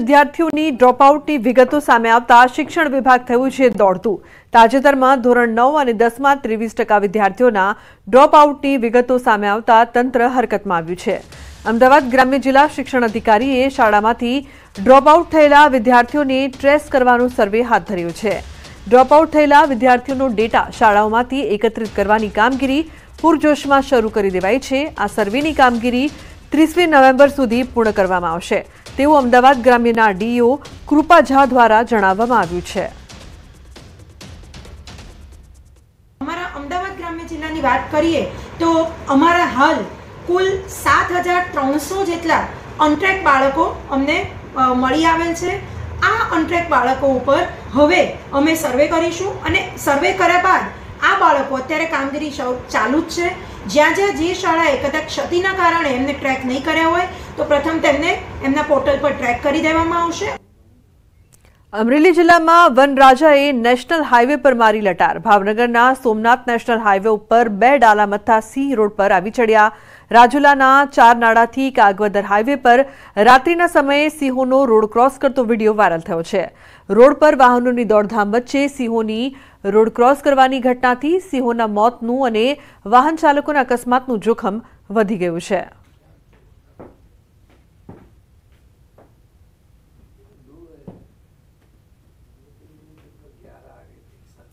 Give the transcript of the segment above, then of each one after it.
વિદ્યાર્થીઓની ડ્રોપઆઉટની વિગતો સામે આવતા શિક્ષણ વિભાગ થયું છે દોડતું તાજેતરમાં ધોરણ નવ અને દસમાં ત્રેવીસ ટકા વિદ્યાર્થીઓના ડ્રોપઆઉટની વિગતો સામે આવતા તંત્ર હરકતમાં આવ્યું છે અમદાવાદ ગ્રામ્ય જિલ્લા શિક્ષણ અધિકારીએ શાળામાંથી ડ્રોપઆઉટ થયેલા વિદ્યાર્થીઓને ટ્રેસ કરવાનો સર્વે હાથ ધર્યો છે ડ્રોપઆઉટ થયેલા વિદ્યાર્થીઓનો ડેટા શાળાઓમાંથી એકત્રિત કરવાની કામગીરી પૂરજોશમાં શરૂ કરી દેવાઈ છે આ સર્વેની કામગીરી ત્રીસમી નવેમ્બર સુધી પૂર્ણ કરવામાં આવશે તેવું અમદાવાદ ગ્રામ્યના ડીઓ કૃપા ઝા દ્વારા જણાવવામાં આવ્યું છે અમારા અમદાવાદ ગ્રામ્ય જિલ્લાની વાત કરીએ તો અમારા હાલ કુલ સાત હજાર ત્રણસો જેટલા અનટ્રેક બાળકો અમને મળી આવેલ છે આ અનટ્રેક બાળકો ઉપર હવે અમે સર્વે કરીશું અને સર્વે કર્યા બાદ આ બાળકો અત્યારે કામગીરી ચાલુ જ છે જ્યાં જ્યાં જે શાળાએ કદાચ ક્ષતિના કારણે એમને ટ્રેક નહીં કર્યા હોય તો પ્રથમ તેમને એમના પોર્ટલ પર ટ્રેક કરી દેવામાં આવશે અમરેલી જિલ્લામાં વનરાજાએ નેશનલ હાઇવે પર મારી લટાર ભાવનગરના સોમનાથ નેશનલ હાઇવે ઉપર બે ડાલામથા સી રોડ પર આવી ચડ્યા રાજુલાના ચાર નાળાથી કાગવદર હાઇવે પર રાત્રિના સમયે સિંહોનો રોડ ક્રોસ કરતો વિડીયો વાયરલ થયો છે રોડ પર વાહનોની દોડધામ વચ્ચે સિંહોની रोड क्रॉस करवानी घटना थी सीहोना मौत નું અને વાહન ચાલકો નું અકસ્માત નું જોખમ વધી ગયું છે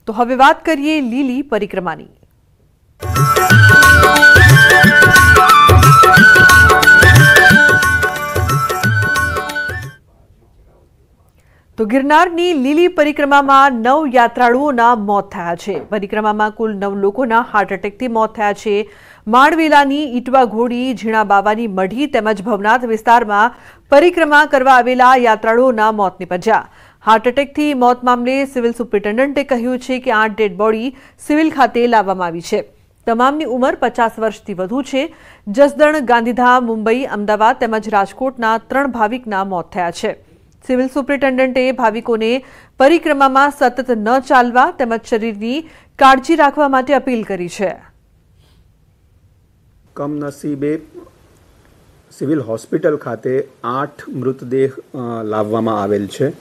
તો હવે વાત કરીએ લીલી પરિક્રમાની તો ગિરનારની લીલી પરિક્રમામાં નવ યાત્રાળુઓના મોત થયા છે પરિક્રમામાં કુલ નવ લોકોના હાર્ટ એટેકથી મોત થયા છે માળવેલાની ઈટવા ઘોડી ઝીણા ઝીણાબાવાની મઢી તેમજ ભવનાથ વિસ્તારમાં પરિક્રમા કરવા આવેલા યાત્રાળુઓના મોત નિપજ્યા હાર્ટ એટેકથી મોત મામલે સિવિલ સુપ્રિન્ટેન્ડન્ટે કહ્યું છે કે આઠ ડેડ બોડી સિવિલ ખાતે લાવવામાં આવી છે તમામની ઉંમર પચાસ વર્ષથી વધુ છે જસદણ ગાંધીધામ મુંબઈ અમદાવાદ તેમજ રાજકોટના ત્રણ ભાવિકના મોત થયા છે સિવિલ સુપ્રિન્ટેન્ડન્ટે ભાવિકોને પરિક્રમામાં સતત ન ચાલવા તેમજ શરીરની કાળજી રાખવા માટે અપીલ કરી છે કમનસીબે સિવિલ હોસ્પિટલ ખાતે આઠ મૃતદેહ લાવવામાં આવેલ છે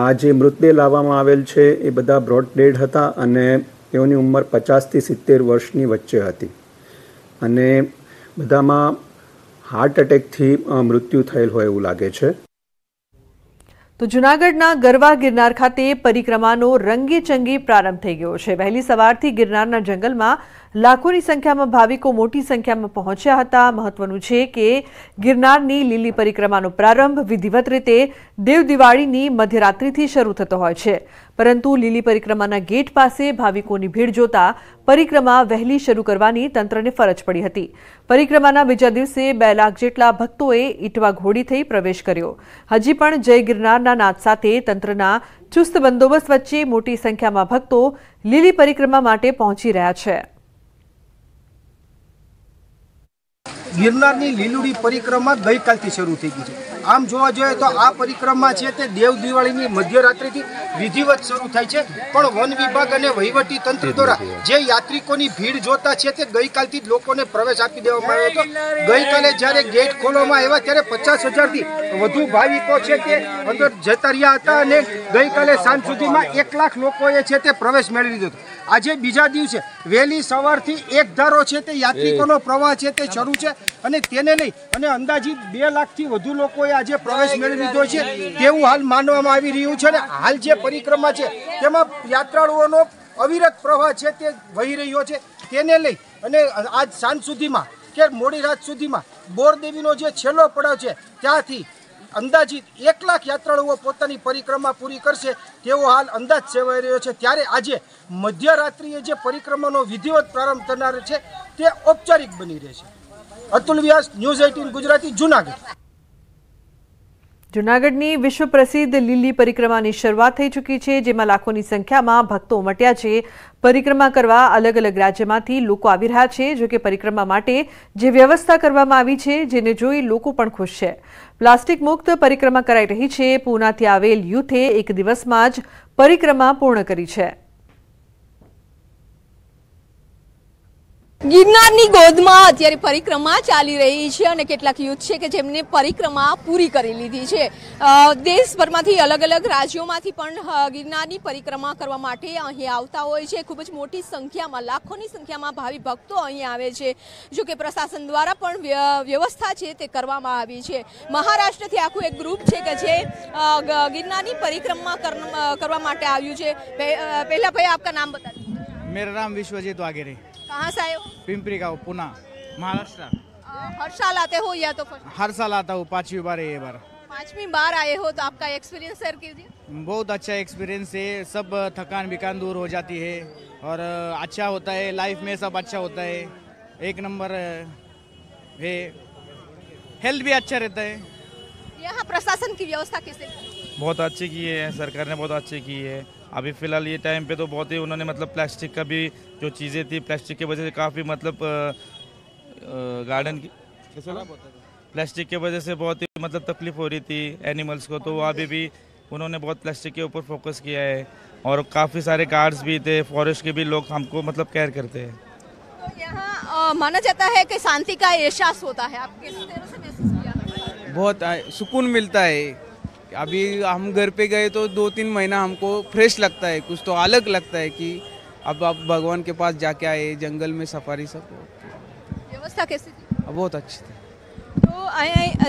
આ જે મૃતદેહ લાવવામાં આવેલ છે એ બધા બ્રોડ ડેડ હતા અને તેઓની ઉંમર પચાસથી સિત્તેર વર્ષની વચ્ચે હતી અને બધામાં હાર્ટ અટેકથી મૃત્યુ થયેલ હોય એવું લાગે છે તો જૂનાગઢના ગરવા ગિરનાર ખાતે પરિક્રમાનો રંગેચંગી પ્રારંભ થઈ ગયો છે વહેલી સવારથી ગિરનારના જંગલમાં લાખોની સંખ્યામાં ભાવીકો મોટી સંખ્યામાં પહોંચ્યા હતા મહત્વનું છે કે ગિરનારની લીલી પરિક્રમાનો પ્રારંભ વિવિધ રીતે દેવ દિવાળીની મધરાત્રિથી શરૂ થતો હોય છે પરંતુ લીલી પરિક્રમાના ગેટ પાસે ભાવીકોની ભીડ જોતા પરિક્રમા વહેલી શરૂ કરવાની તંત્રને ફરજ પડી હતી પરિક્રમાના બીજા દિવસે 2 લાખ જેટલા ભક્તોએ ઇટવા ઘોડી થઈ પ્રવેશ કર્યો હજી પણ જય ગિરનારના નાદ સાથે તંત્રના ચુસ્ત બંધોબસ્ત વચ્ચે મોટી સંખ્યામાં ભક્તો લીલી પરિક્રમા માટે પહોંચી રહ્યા છે ગિરનારની લીલુડી પરિક્રમા ગઈકાલથી શરૂ થઈ ગઈ છે આમ જોવા જોઈએ તો આ પરિક્રમા છે તે દેવ દિવાળીની મધ્યરાત્રિથી વિધિવત શરૂ થાય છે પણ વન વિભાગ અને વહીવટી તંત્ર દ્વારા જે યાત્રિકોની ભીડ જોતા છે તે ગઈકાલથી જ લોકોને પ્રવેશ આપી દેવામાં આવ્યો હતો ગઈકાલે જ્યારે ગેટ ખોલવામાં આવ્યા ત્યારે પચાસ હજારથી વધુ ભાવિકો છે તે અંદર જતા રહ્યા હતા અને ગઈકાલે સાંજ સુધીમાં એક લાખ લોકોએ છે તે પ્રવેશ મેળવી લીધો હતો આજે બીજા દિવસે વહેલી સવારથી એક ધારો છે તે યાત્રિકોનો પ્રવાહ છે તે શરૂ છે અને તેને નહીં અને અંદાજિત બે લાખથી વધુ લોકોએ આજે પ્રવેશ મેળવી લીધો છે તેવું હાલ માનવામાં આવી રહ્યું છે અને હાલ જે પરિક્રમા છે તેમાં યાત્રાળુઓનો અવિરત પ્રવાહ છે તે વહી રહ્યો છે તેને લઈ અને આજ સાંજ સુધીમાં કે મોડી રાત સુધીમાં બોરદેવીનો જે છેલ્લો પડાવ છે ત્યાંથી અંદાજિત એક લાખ યાત્રાળુઓ પોતાની પરિક્રમા પૂરી કરશે તેવો હાલ અંદાજ સેવાઈ રહ્યો છે ત્યારે આજે મધ્યરાત્રિએ જે પરિક્રમાનો વિધિવત પ્રારંભ થનાર છે તે ઔપચારિક બની રહેશે અતુલ વ્યાસ ન્યૂઝ એઇટીન ગુજરાતી જુનાગઢ જૂનાગઢની વિશ્વ પ્રસિદ્ધ લીલી પરિક્રમાની શરૂઆત થઈ ચૂકી છે જેમાં લાખોની સંખ્યામાં ભક્તો ઉમટ્યા છે પરિક્રમા કરવા અલગ અલગ રાજ્યમાંથી લોકો આવી રહ્યા છે જોકે પરિક્રમા માટે જે વ્યવસ્થા કરવામાં આવી છે જેને જોઈ લોકો પણ ખુશ છે પ્લાસ્ટિક મુક્ત પરિક્રમા કરાઈ રહી છે પૂનાથી આવેલ યુથે એક દિવસમાં જ પરિક્રમા પૂર્ણ કરી છે ગિરનારની ગોદમાં અત્યારે પરિક્રમા ચાલી રહી છે અને કેટલાક યુથ છે કે જેમને પરિક્રમા પૂરી કરી લીધી છે દેશભરમાંથી અલગ અલગ રાજ્યોમાંથી પણ ગિરનારની પરિક્રમા કરવા માટે અહીં આવતા હોય છે ખૂબ જ મોટી સંખ્યામાં લાખોની સંખ્યામાં ભાવિ ભક્તો અહીં આવે છે જો કે પ્રશાસન દ્વારા પણ વ્યવસ્થા છે તે કરવામાં આવી છે મહારાષ્ટ્રથી આખું એક ગ્રુપ છે કે જે ગિરનારની પરિક્રમા કરવા માટે આવ્યું છે પહેલાં ભાઈ આપકા નામ બતા મેરા નામ વિશ્વજીત વાઘેરી कहाँ से आए हो पिंपरी का पुणे महाराष्ट्र हर साल आते हो या तो हर साल आता हूँ पांचवी बार ये बार पांचवी बार आए हो तो आपका एक्सपीरियंस शेयर कीजिए बहुत अच्छा एक्सपीरियंस है सब थकान बिकान दूर हो जाती है और अच्छा होता है लाइफ में सब अच्छा होता है एक नंबर है हेल्थ भी अच्छा रहता है यहाँ प्रशासन की व्यवस्था कैसे बहुत अच्छे किए हैं सरकार ने बहुत अच्छे की है अभी फ़िलहाल ये टाइम पे तो बहुत ही उन्होंने मतलब प्लास्टिक का भी जो चीज़ें थी प्लास्टिक की वजह से काफ़ी मतलब गार्डन की प्लास्टिक की वजह से बहुत ही मतलब तकलीफ़ हो रही थी एनिमल्स को तो अभी भी उन्होंने बहुत प्लास्टिक के ऊपर फोकस किया है और काफ़ी सारे कार्ड्स भी थे फॉरेस्ट के भी लोग हमको मतलब केयर करते हैं यहाँ माना जाता है कि शांति का एहसास होता है आप से महसूस किया बहुत सुकून मिलता है अभी हम घर पे गए तो दो तीन महीना हमको फ्रेश लगता है कुछ तो अलग लगता है कि अब आप भगवान के पास जाके आए जंगल में सफारी सब व्यवस्था कैसी थी बहुत अच्छी थी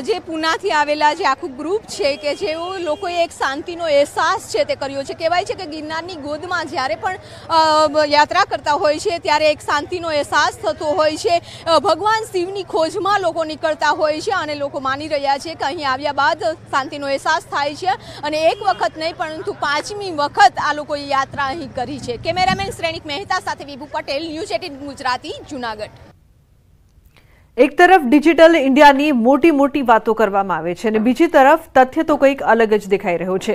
જે પૂનાથી આવેલા જે આખું ગ્રુપ છે કે જેઓ લોકોએ એક શાંતિનો અહેસાસ છે તે કર્યો છે કહેવાય છે કે ગિરનારની ગોદમાં જ્યારે પણ યાત્રા કરતા હોય છે ત્યારે એક શાંતિનો અહેસાસ થતો હોય છે ભગવાન શિવની ખોજમાં લોકો નીકળતા હોય છે અને લોકો માની રહ્યા છે કે અહીં આવ્યા બાદ શાંતિનો અહેસાસ થાય છે અને એક વખત નહીં પરંતુ પાંચમી વખત આ લોકોએ યાત્રા અહીં કરી છે કેમેરામેન શ્રેણિક મહેતા સાથે વિભુ પટેલ ન્યૂઝ એટીન ગુજરાતી જુનાગઢ એક તરફ ડિજિટલ ઇન્ડિયા ની મોટી મોટી વાતો કરવામાં આવે છે અને બીજી તરફ તથ્ય તો કંઈક અલગ જ દેખાઈ રહ્યો છે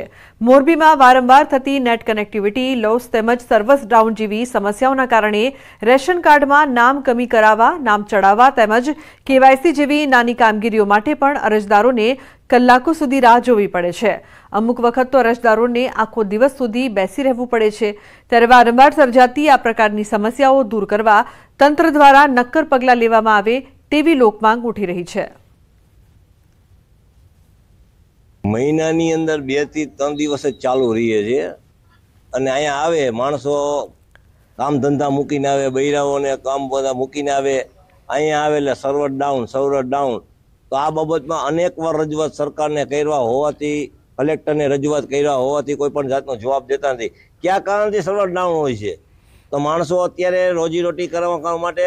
મોરબી માં વારંવાર થતી નેટ કનેક્ટિવિટી લોસ તેમજ સર્વસ ડાઉન જેવી સમસ્યાઓના કારણે રેશન કાર્ડ માં નામ કમી કરાવવા નામ ચડાવવા તેમજ KYC જેવી નાની કામગીરીઓ માટે પણ અરજદારોને કલાકો સુધી રાહ જોવી પડે છે અમુક વખત તો અરજદારોને આખો દિવસ સુધી બેસી રહેવું પડે છે દર વારંવાર સરજાતી આ પ્રકારની સમસ્યાઓ દૂર કરવા તંત્ર દ્વારા નક્કર પગલા લેવામાં આવે તેવી લોકમાંગ ઉઠી રહી છે મહિનાની અંદર બે થી ત્રણ દિવસ જ ચાલુ રહીએ છે અને અહીંયા આવે માણસો કામ ધંધા મૂકીને આવે બૈરાઓને કામ બધા મૂકીને આવે અહીંયા આવે એટલે સર્વર ડાઉન સર્વર ડાઉન તો આ બાબતમાં અનેક વાર રજૂઆત સરકારને કરવા હોવાથી કલેક્ટરને રજૂઆત કર્યા હોવાથી કોઈ પણ જાતનો જવાબ દેતા નથી કયા કારણથી સર્વર ડાઉન હોય છે તો માણસો અત્યારે રોજીરોટી કરવા માટે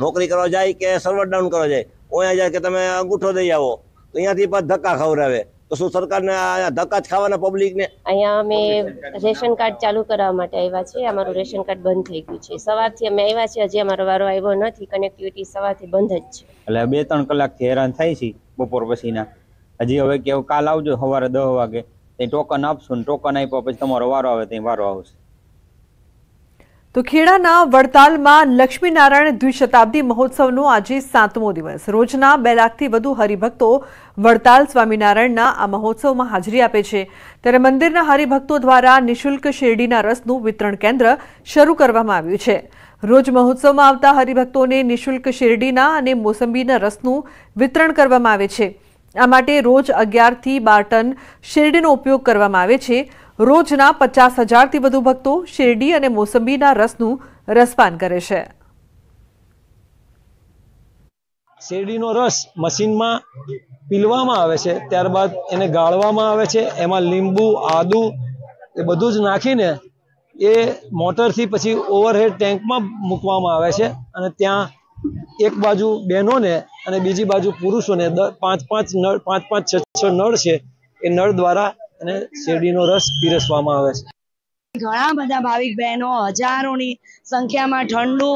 નોકરી કરવા જાય કે સર્વર ડાઉન કરવા જાય ઓયા જાય કે તમે અંગૂઠો દઈ આવો તો અહીંયાથી પણ ધક્કા ખવડાવે તો શું સરકારને ધક્કા જ ખાવાના પબ્લિકને અહીંયા અમે રેશન કાર્ડ ચાલુ કરાવવા માટે આવ્યા છે અમારું રેશન કાર્ડ બંધ થઈ ગયું છે સવારથી અમે આવ્યા છીએ હજી અમારો વારો આવ્યો નથી કનેક્ટિવિટી સવારથી બંધ જ છે એટલે બે ત્રણ કલાકથી હેરાન થાય છે બપોર પછીના હજી હવે કેવું કાલ આવજો સવારે દસ વાગે તે ટોકન આપશું ને ટોકન આપ્યો પછી તમારો વારો આવે ત્યાં વારો આવશે તો ખેડાના વડતાલમાં લક્ષ્મીનારાયણ દ્વિશતાબ્દી મહોત્સવનો આજે સાતમો દિવસ રોજના બે લાખથી વધુ હરિભક્તો વડતાલ સ્વામિનારાયણના આ મહોત્સવમાં હાજરી આપે છે ત્યારે મંદિરના હરિભક્તો દ્વારા નિઃશુલ્ક શેરડીના રસનું વિતરણ કેન્દ્ર શરૂ કરવામાં આવ્યું છે રોજ મહોત્સવમાં આવતા હરિભક્તોને નિઃશુલ્ક શેરડીના અને મોસંબીના રસનું વિતરણ કરવામાં આવે છે આ માટે રોજ અગિયારથી બાર ટન શેરડીનો ઉપયોગ કરવામાં આવે છે રોજના પચાસ હજારથી વધુ ભક્તો શેરડી અને મોસંબીના રસનું રસપાન કરે છે શેરડીનો રસ મશીનમાં પીલવામાં આવે છે ત્યારબાદ એને ગાળવામાં આવે છે એમાં લીંબુ આદુ એ બધું જ નાખીને એ મોટરથી પછી ઓવરહેડ ટેન્કમાં મૂકવામાં આવે છે અને ત્યાં એક બાજુ બહેનોને અને બીજી બાજુ પુરુષોને પાંચ પાંચ નળ પાંચ પાંચ છ છ નળ છે એ નળ દ્વારા અને શેરડીનો રસ પીરસવામાં આવે છે ઘણા બધા ભાવિક બહેનો હજારોની સંખ્યામાં ઠંડુ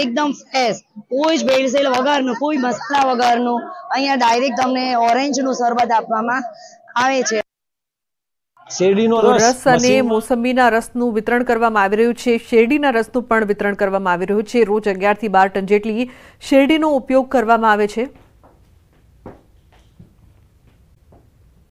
એકદમ ફ્રેશ કોઈ જ ભેળસેળ વગરનું કોઈ મસાલા વગરનું અહીંયા ડાયરેક્ટ તમને ઓરેન્જનું શરબત આપવામાં આવે છે શેરડીનો રસ અને મોસંબીના રસનું વિતરણ કરવામાં આવી રહ્યું છે શેરડીના રસનું પણ વિતરણ કરવામાં આવી રહ્યું છે રોજ અગિયારથી બાર ટન જેટલી શેરડીનો ઉપયોગ કરવામાં આવે છે